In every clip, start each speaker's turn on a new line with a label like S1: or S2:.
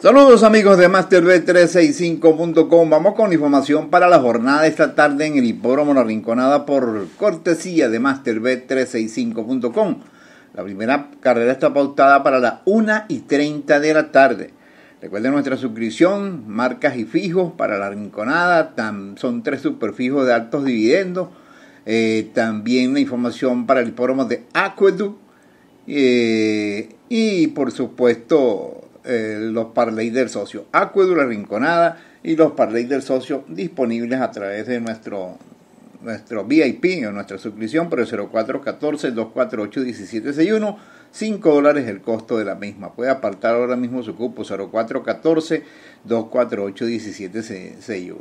S1: Saludos amigos de MasterB365.com. Vamos con información para la jornada de esta tarde en el hipódromo La Rinconada por cortesía de MasterB365.com. La primera carrera está pautada para las 1 y 30 de la tarde. Recuerden nuestra suscripción, marcas y fijos para La Rinconada. son tres superfijos de altos dividendos. Eh, también la información para el hipódromo de Aqueduct. Eh, y por supuesto eh, los parlay del socio Acuedula Rinconada y los parlay del socio disponibles a través de nuestro VIP o nuestra suscripción por el 0414-248-1761. 5 dólares el costo de la misma. Puede apartar ahora mismo su cupo 0414-248-1761.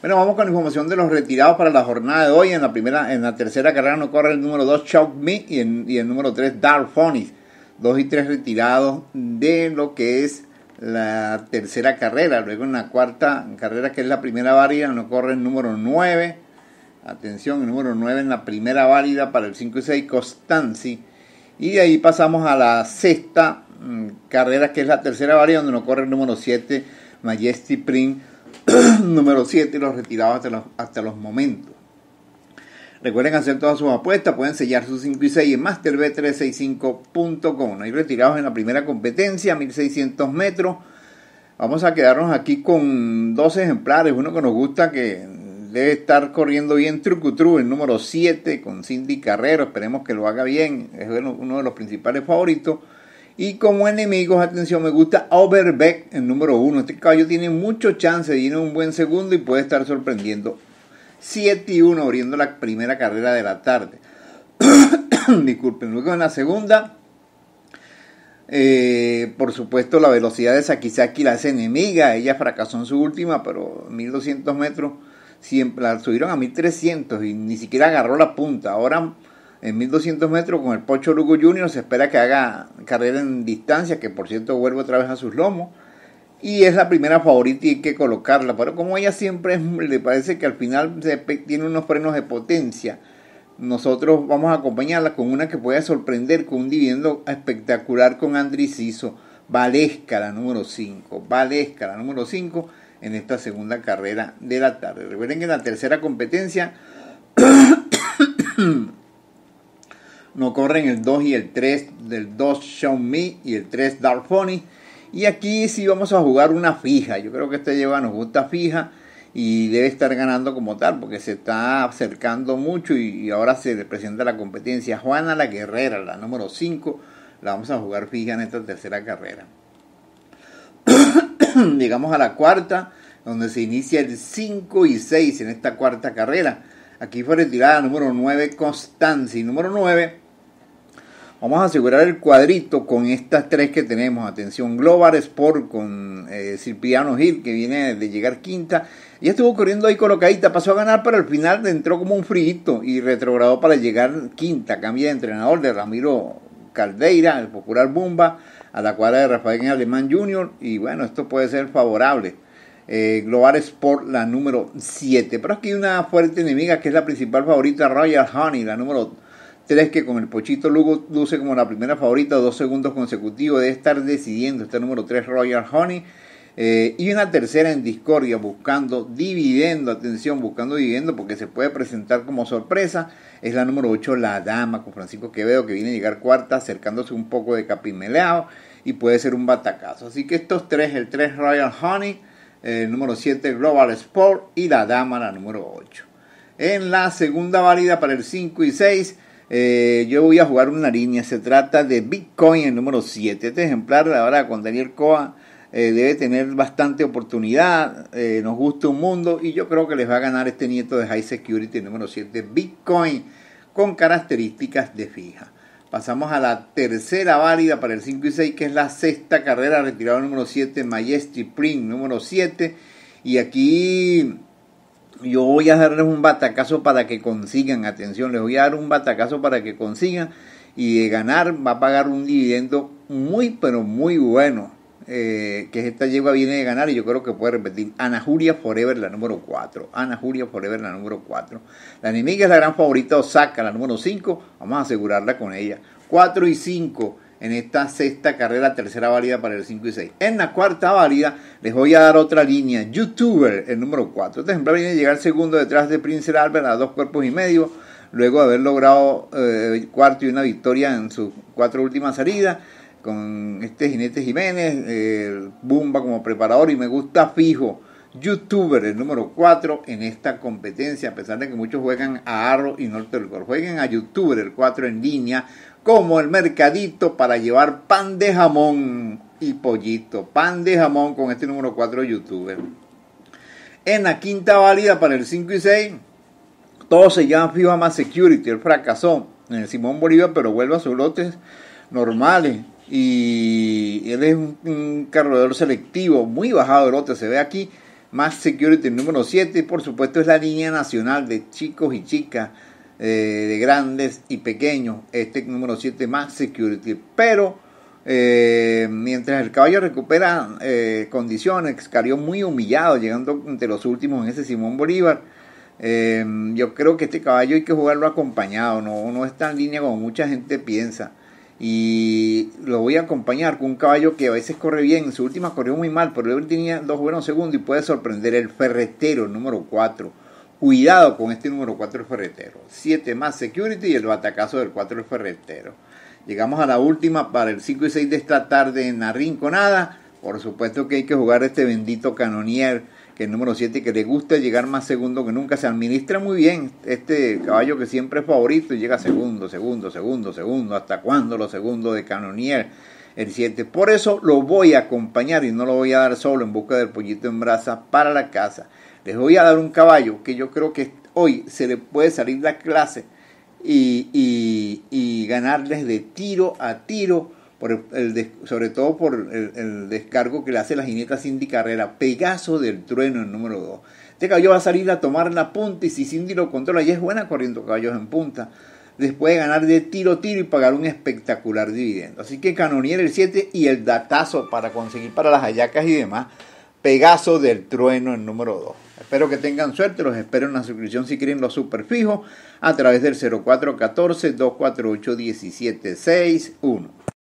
S1: Bueno, vamos con la información de los retirados para la jornada de hoy. En la primera, en la tercera carrera nos corre el número 2 Shock Me y, y el número 3 Dark Phonies dos y tres retirados de lo que es la tercera carrera. Luego en la cuarta carrera, que es la primera válida, no corre el número 9. Atención, el número 9 en la primera válida para el 5 y 6, Costanzi. Y de ahí pasamos a la sexta mm, carrera, que es la tercera válida, donde no corre el número 7, Majesty Print. número 7, los retirados hasta hasta los momentos. Recuerden hacer todas sus apuestas, pueden sellar sus 5 y 6 en masterb365.com. No hay retirados en la primera competencia, 1600 metros. Vamos a quedarnos aquí con dos ejemplares, uno que nos gusta que debe estar corriendo bien Trucutru, el número 7 con Cindy Carrero, esperemos que lo haga bien, es uno de los principales favoritos. Y como enemigos, atención, me gusta Overbeck, el número 1. Este caballo tiene mucho chance, tiene un buen segundo y puede estar sorprendiendo 7 y 1 abriendo la primera carrera de la tarde. Disculpen, luego en la segunda, eh, por supuesto la velocidad de Sakisaki la hace enemiga, ella fracasó en su última, pero 1200 metros, siempre, la subieron a 1300 y ni siquiera agarró la punta. Ahora en 1200 metros con el Pocho Lugo Junior se espera que haga carrera en distancia, que por cierto vuelvo otra vez a sus lomos y es la primera favorita y hay que colocarla. Pero como ella siempre le parece que al final tiene unos frenos de potencia, nosotros vamos a acompañarla con una que pueda sorprender con un dividendo espectacular con Andrés Iso. Valesca la número 5. Valesca la número 5 en esta segunda carrera de la tarde. Recuerden que en la tercera competencia no corren el 2 y el 3 del 2 Show Me y el 3 Dark Pony y aquí sí vamos a jugar una fija. Yo creo que este lleva nos gusta fija y debe estar ganando como tal, porque se está acercando mucho y, ahora se le presenta la competencia. Juana la Guerrera, la número 5, la vamos a jugar fija en esta tercera carrera. Llegamos a la cuarta, donde se inicia el 5 y 6 en esta cuarta carrera. Aquí fue retirada número 9, Constanzi. Número 9 Vamos a asegurar el cuadrito con estas tres que tenemos. Atención, Global Sport con eh, Cipriano Gil, que viene de llegar quinta. Ya estuvo corriendo ahí colocadita, pasó a ganar, pero al final entró como un frito y retrogradó para llegar quinta. Cambia de entrenador de Ramiro Caldeira, el popular Bumba, a la cuadra de Rafael Alemán Jr. Y bueno, esto puede ser favorable. Eh, Global Sport, la número 7. Pero aquí hay una fuerte enemiga que es la principal favorita, Royal Honey, la número Tres que con el Pochito Lugo luce como la primera favorita, dos segundos consecutivos, de estar decidiendo. Está número 3, Royal Honey. Eh, y una tercera en discordia, buscando dividendo, atención, buscando dividiendo. porque se puede presentar como sorpresa. Es la número 8, la dama, con Francisco Quevedo, que viene a llegar cuarta, acercándose un poco de capimeleado y puede ser un batacazo. Así que estos tres, el 3 Royal Honey, eh, el número 7 Global Sport y la dama, la número 8. En la segunda válida para el 5 y 6 eh, yo voy a jugar una línea, se trata de Bitcoin, el número 7. Este ejemplar, ahora con Daniel Coa, eh, debe tener bastante oportunidad. Eh, nos gusta un mundo y yo creo que les va a ganar este nieto de High Security, el número 7, Bitcoin, con características de fija. Pasamos a la tercera válida para el 5 y 6, que es la sexta carrera retirada número 7, Majesty Print número 7. Y aquí yo voy a darles un batacazo para que consigan, atención, les voy a dar un batacazo para que consigan y de ganar va a pagar un dividendo muy pero muy bueno. Eh, que esta yegua viene de ganar y yo creo que puede repetir. Ana Julia Forever, la número 4. Ana Julia Forever, la número 4. La enemiga es la gran favorita Osaka, la número 5. Vamos a asegurarla con ella. 4 y 5 en esta sexta carrera, tercera válida para el 5 y 6. En la cuarta válida les voy a dar otra línea, YouTuber, el número 4. Este ejemplar viene a llegar segundo detrás de Prince Albert a dos cuerpos y medio, luego de haber logrado eh, cuarto y una victoria en sus cuatro últimas salidas con este jinete Jiménez, eh, Bumba como preparador y me gusta fijo youtuber, el número 4 en esta competencia, a pesar de que muchos juegan a Arro y Gor. Jueguen a youtuber, el 4 en línea, como el mercadito para llevar pan de jamón y pollito. Pan de jamón con este número 4 youtuber. En la quinta válida para el 5 y 6, todo se llama FIFA más Security. Él fracasó en el Simón Bolívar, pero vuelve a sus lotes normales y él es un, un, cargador selectivo, muy bajado de lote, se ve aquí más Security número 7 por supuesto es la línea nacional de chicos y chicas, eh, de grandes y pequeños, este número 7 más Security. Pero eh, mientras el caballo recupera eh, condiciones, Carrió muy humillado llegando entre los últimos en ese Simón Bolívar. yo creo que este caballo hay que jugarlo acompañado, no, no está en línea como mucha gente piensa y lo voy a acompañar con un caballo que a veces corre bien, en su última corrió muy mal, pero él tenía dos buenos segundos y puede sorprender el ferretero número 4. Cuidado con este número 4 el ferretero. 7 más security y el batacazo del 4 el ferretero. Llegamos a la última para el 5 y 6 de esta tarde en la Por supuesto que hay que jugar este bendito canonier que el número 7, que le gusta llegar más segundo que nunca. Se administra muy bien este caballo que siempre es favorito y llega segundo, segundo, segundo, segundo. ¿Hasta cuándo lo segundo de Canonier? El 7. Por eso lo voy a acompañar y no lo voy a dar solo en busca del pollito en brasa para la casa. Les voy a dar un caballo que yo creo que hoy se le puede salir la clase y, y, y ganarles de tiro a tiro sobre todo por el, descargo que le hace la jineta Cindy Carrera, Pegaso del Trueno, en número 2. Este caballo va a salir a tomar la punta y si Cindy lo controla, ya es buena corriendo caballos en punta. Después de ganar de tiro tiro y pagar un espectacular dividendo. Así que Canonier el 7 y el datazo para conseguir para las ayacas y demás. Pegaso del Trueno, en número 2. Espero que tengan suerte, los espero en la suscripción si quieren los superfijos a través del 0414-248-1761.